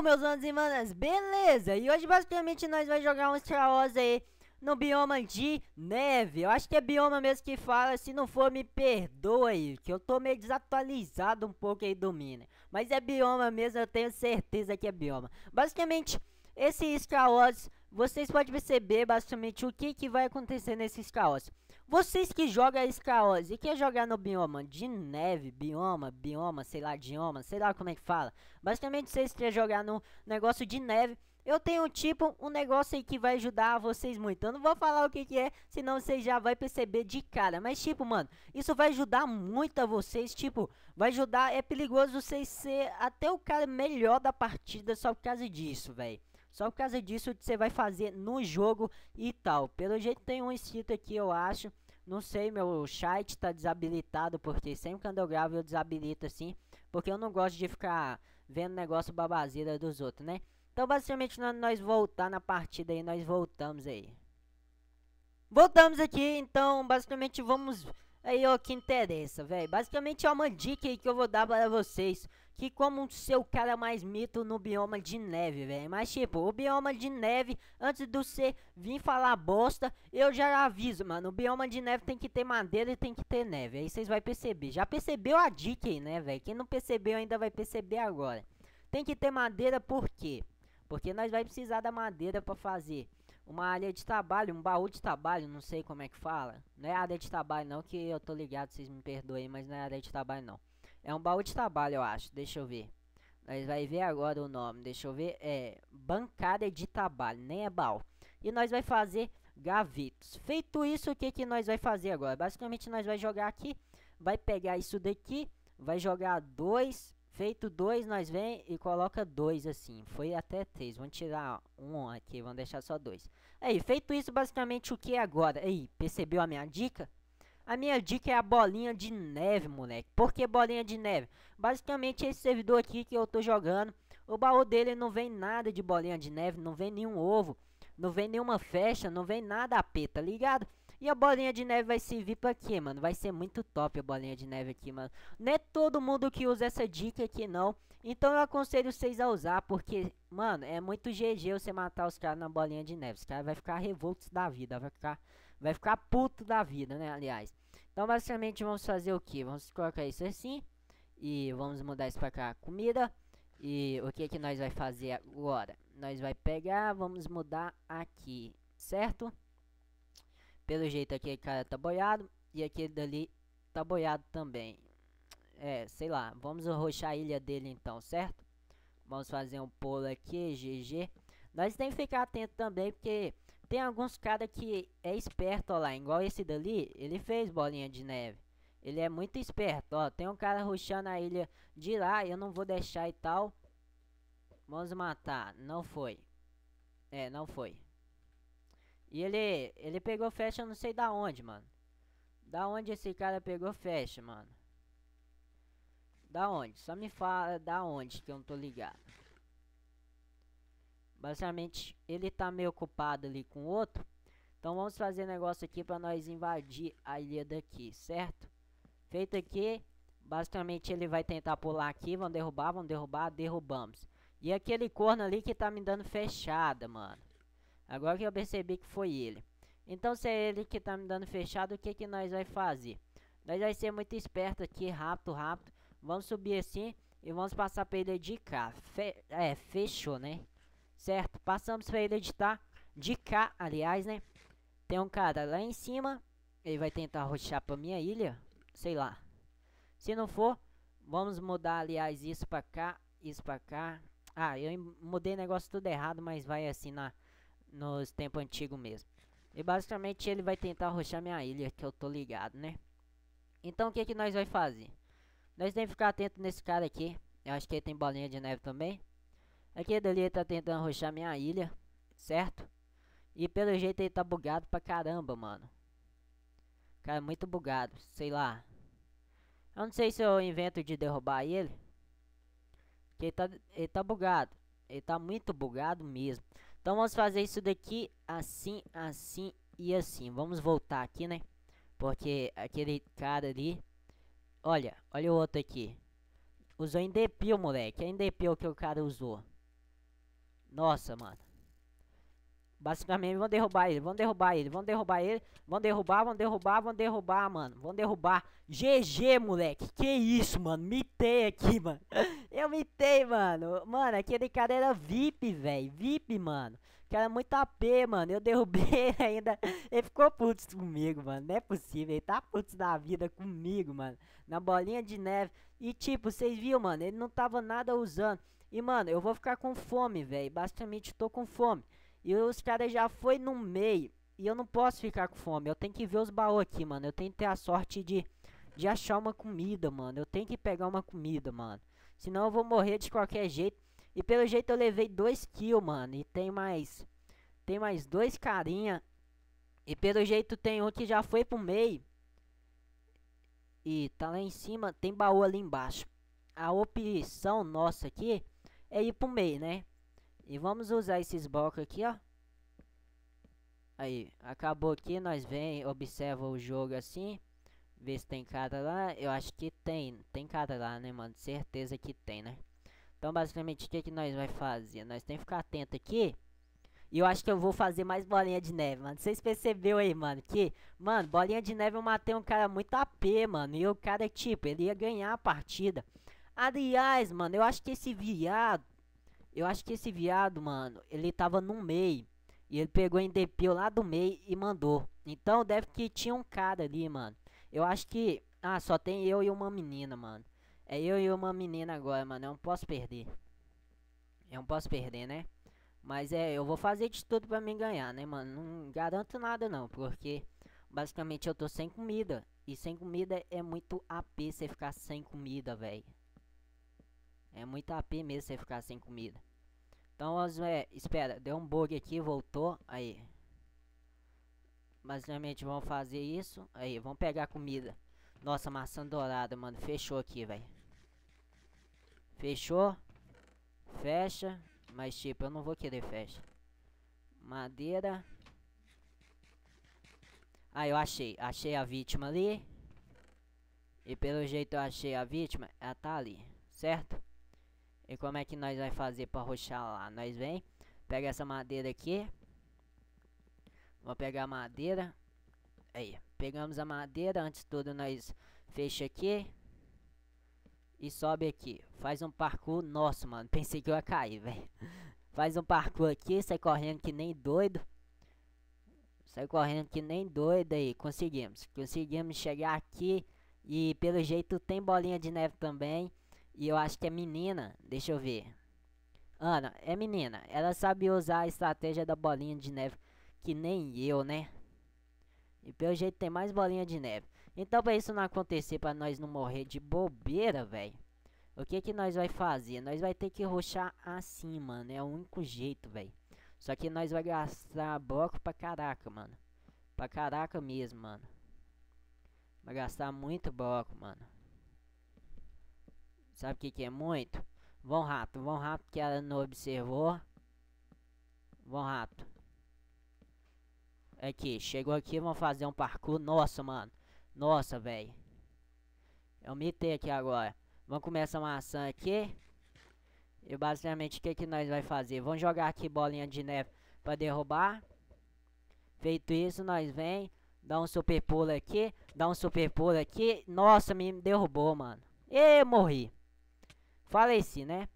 Então, meus manos e manas, beleza? E hoje basicamente nós vamos jogar um caos aí no bioma de neve. Eu acho que é bioma mesmo que fala, se não for me perdoa aí, que eu tô meio desatualizado um pouco aí do Miner. Mas é bioma mesmo, eu tenho certeza que é bioma. Basicamente, esse caos vocês podem perceber basicamente o que, que vai acontecer nesse caos vocês que jogam Escaose e quer jogar no bioma de neve, bioma, bioma, sei lá, bioma, sei lá como é que fala. Basicamente, vocês querem jogar no negócio de neve. Eu tenho tipo um negócio aí que vai ajudar vocês muito. Eu não vou falar o que, que é, senão vocês já vai perceber de cara. Mas tipo, mano, isso vai ajudar muito a vocês. Tipo, vai ajudar. É perigoso vocês ser até o cara melhor da partida só por causa disso, velho. Só por causa disso você vai fazer no jogo e tal. Pelo jeito tem um inscrito aqui, eu acho. Não sei, meu chat tá desabilitado, porque sempre quando eu gravo eu desabilito assim. Porque eu não gosto de ficar vendo negócio babazeira dos outros, né? Então basicamente nós voltar na partida aí, nós voltamos aí. Voltamos aqui, então basicamente vamos Aí é o que interessa, velho. Basicamente é uma dica aí que eu vou dar para vocês. Que como ser o cara mais mito no bioma de neve, velho. Mas tipo, o bioma de neve, antes do você vir falar bosta, eu já aviso, mano. O bioma de neve tem que ter madeira e tem que ter neve. Aí vocês vão perceber. Já percebeu a dica aí, né, velho? Quem não percebeu ainda vai perceber agora. Tem que ter madeira por quê? Porque nós vai precisar da madeira para fazer uma área de trabalho, um baú de trabalho, não sei como é que fala. Não é área de trabalho não, que eu tô ligado, vocês me perdoem, mas não é área de trabalho não. É um baú de trabalho, eu acho, deixa eu ver. Nós vai ver agora o nome, deixa eu ver, é bancada de trabalho, nem é baú. E nós vai fazer gavetos. Feito isso, o que, que nós vai fazer agora? Basicamente nós vai jogar aqui, vai pegar isso daqui, vai jogar dois Feito dois, nós vem e coloca dois assim. Foi até três. Vamos tirar um aqui, vamos deixar só dois. Aí, feito isso, basicamente o que é agora? Aí, percebeu a minha dica? A minha dica é a bolinha de neve, moleque. Por que bolinha de neve? Basicamente, esse servidor aqui que eu tô jogando, o baú dele não vem nada de bolinha de neve, não vem nenhum ovo, não vem nenhuma festa, não vem nada a peta tá ligado? E a bolinha de neve vai servir pra quê, mano? Vai ser muito top a bolinha de neve aqui, mano. Não é todo mundo que usa essa dica aqui, não. Então eu aconselho vocês a usar, porque, mano, é muito GG você matar os caras na bolinha de neve. Os caras vão ficar revoltos da vida, vai ficar, vai ficar puto da vida, né, aliás. Então basicamente vamos fazer o que? Vamos colocar isso assim. E vamos mudar isso pra cá, comida. E o que que nós vai fazer agora? Nós vai pegar, vamos mudar aqui, certo? Pelo jeito aquele cara tá boiado e aquele dali tá boiado também. É, sei lá, vamos roxar a ilha dele então, certo? Vamos fazer um polo aqui, GG. Nós tem que ficar atento também, porque tem alguns caras que é esperto, ó lá, igual esse dali, ele fez bolinha de neve. Ele é muito esperto, ó, tem um cara roxando a ilha de lá, eu não vou deixar e tal. Vamos matar, não foi. É, não foi. E ele, ele pegou festa não sei da onde, mano. Da onde esse cara pegou fecha, mano? Da onde? Só me fala da onde que eu não tô ligado. Basicamente, ele tá meio ocupado ali com outro. Então vamos fazer negócio aqui pra nós invadir a ilha daqui, certo? Feito aqui, basicamente ele vai tentar pular aqui, vão derrubar, vão derrubar, derrubamos. E aquele corno ali que tá me dando fechada, mano. Agora que eu percebi que foi ele. Então se é ele que tá me dando fechado, o que que nós vai fazer? Nós vai ser muito esperto aqui, rápido, rápido. Vamos subir assim e vamos passar pra ele editar. Fe é, fechou, né? Certo, passamos pra ele editar. De cá, aliás, né? Tem um cara lá em cima. Ele vai tentar rochar pra minha ilha. Sei lá. Se não for, vamos mudar, aliás, isso pra cá, isso pra cá. Ah, eu mudei o negócio tudo errado, mas vai assim na nos tempos antigos mesmo. E basicamente ele vai tentar roxar minha ilha, que eu tô ligado, né? Então o que que nós vai fazer? Nós temos que ficar atento nesse cara aqui. Eu acho que ele tem bolinha de neve também. Aqui dali tá tentando roxar minha ilha, certo? E pelo jeito ele tá bugado pra caramba, mano. Cara, é muito bugado, sei lá. Eu não sei se eu invento de derrubar ele. Porque ele tá, ele tá bugado. Ele tá muito bugado mesmo. Então vamos fazer isso daqui assim, assim e assim. Vamos voltar aqui, né? Porque aquele cara ali... Olha, olha o outro aqui. Usou endepil, moleque. É endepil que o cara usou. Nossa, mano. Basicamente, vão derrubar ele, vão derrubar ele, vão derrubar ele, vão derrubar, vão derrubar, vão derrubar, mano, vão derrubar. GG, moleque, que isso, mano, mitei aqui, mano. Eu mitei, mano. Mano, aquele cara era VIP, velho, VIP, mano. Que era muito AP, mano, eu derrubei ainda. Ele ficou puto comigo, mano, não é possível, ele tá puto da vida comigo, mano. Na bolinha de neve. E tipo, vocês viram, mano, ele não tava nada usando. E, mano, eu vou ficar com fome, velho, basicamente tô com fome. E os caras já foi no meio. E eu não posso ficar com fome. Eu tenho que ver os baús aqui, mano. Eu tenho que ter a sorte de, de achar uma comida, mano. Eu tenho que pegar uma comida, mano. Senão eu vou morrer de qualquer jeito. E pelo jeito eu levei 2 kills, mano. E tem mais... Tem mais dois carinha. E pelo jeito tem um que já foi pro meio. E tá lá em cima. Tem baú ali embaixo. A opção nossa aqui é ir pro meio, né? E vamos usar esses blocos aqui, ó. Aí, acabou aqui, nós vem, observa o jogo assim. Vê se tem cara lá. Eu acho que tem. Tem cara lá, né, mano? Certeza que tem, né? Então, basicamente, o que, que nós vai fazer? Nós tem que ficar atento aqui. E eu acho que eu vou fazer mais bolinha de neve, mano. Vocês perceberam aí, mano, que... Mano, bolinha de neve eu matei um cara muito AP, mano. E o cara, tipo, ele ia ganhar a partida. Aliás, mano, eu acho que esse viado... Eu acho que esse viado, mano, ele tava no meio E ele pegou em DP lá do meio e mandou. Então deve que tinha um cara ali, mano. Eu acho que. Ah, só tem eu e uma menina, mano. É eu e uma menina agora, mano. Eu não posso perder. Eu não posso perder, né? Mas é, eu vou fazer de tudo pra me ganhar, né, mano? Não garanto nada, não. Porque basicamente eu tô sem comida. E sem comida é muito AP você ficar sem comida, velho. É muito AP mesmo você ficar sem comida. Então, é, espera, deu um bug aqui, voltou, aí. Basicamente, vamos fazer isso. Aí, vamos pegar comida. Nossa, maçã dourada, mano, fechou aqui, velho. Fechou. Fecha. Mas, tipo, eu não vou querer fecha. Madeira. Ah, eu achei. Achei a vítima ali. E pelo jeito eu achei a vítima, ela tá ali, certo? E como é que nós vai fazer para roxar lá? Nós vem, pega essa madeira aqui. Vou pegar a madeira. Aí, pegamos a madeira. Antes de tudo, nós fecha aqui. E sobe aqui. Faz um parkour. Nossa, mano, pensei que eu ia cair, velho. Faz um parkour aqui, sai correndo que nem doido. Sai correndo que nem doido aí. Conseguimos. Conseguimos chegar aqui. E pelo jeito tem bolinha de neve também. E eu acho que é menina. Deixa eu ver. Ana, é menina. Ela sabe usar a estratégia da bolinha de neve. Que nem eu, né? E pelo jeito tem mais bolinha de neve. Então pra isso não acontecer, pra nós não morrer de bobeira, velho. O que que nós vai fazer? Nós vai ter que roxar assim, mano. É o único jeito, velho. Só que nós vai gastar bloco pra caraca, mano. Pra caraca mesmo, mano. Vai gastar muito bloco, mano. Sabe o que, que é muito? Vão rato, vão rato que ela não observou. Vão rato. Aqui, chegou aqui, vão fazer um parkour. Nossa, mano. Nossa, velho. Eu mitei aqui agora. Vamos começar a maçã aqui. E basicamente o que, que nós vai fazer? Vamos jogar aqui bolinha de neve para derrubar. Feito isso, nós vem, dá um super pulo aqui, dá um super pulo aqui. Nossa, me derrubou, mano. E morri faleci, né?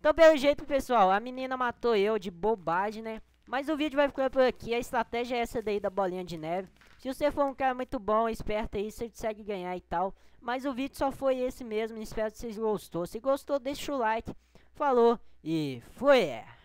Então, pelo jeito, pessoal, a menina matou eu de bobagem, né? Mas o vídeo vai ficando por aqui, a estratégia é essa daí da bolinha de neve. Se você for um cara muito bom, esperto aí, você consegue ganhar e tal. Mas o vídeo só foi esse mesmo, espero que vocês gostou. Se gostou, deixa o like. Falou e fui!